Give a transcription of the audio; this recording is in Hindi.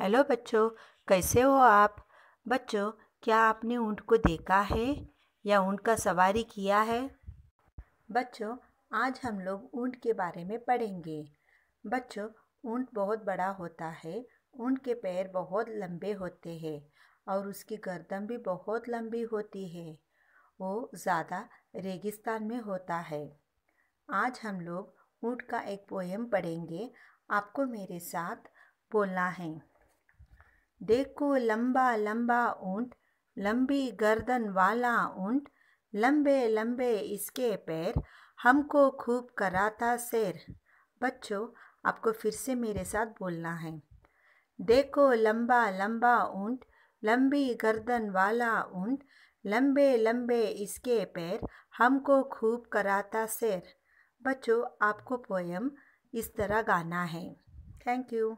हेलो बच्चों कैसे हो आप बच्चों क्या आपने ऊँट को देखा है या ऊँट का सवारी किया है बच्चों आज हम लोग ऊँट के बारे में पढ़ेंगे बच्चों ऊँट बहुत बड़ा होता है ऊँट के पैर बहुत लंबे होते हैं और उसकी गर्दन भी बहुत लंबी होती है वो ज़्यादा रेगिस्तान में होता है आज हम लोग ऊँट का एक पोएम पढ़ेंगे आपको मेरे साथ बोलना है देखो लंबा लंबा ऊंट लंबी गर्दन वाला ऊंट लंबे लंबे इसके पैर हमको खूब कराता सैर बच्चों आपको फिर से मेरे साथ बोलना है देखो लंबा लंबा ऊंट लंबी गर्दन वाला ऊंट लंबे लंबे इसके पैर हमको खूब कराता सैर बच्चों आपको पोयम इस तरह गाना है थैंक यू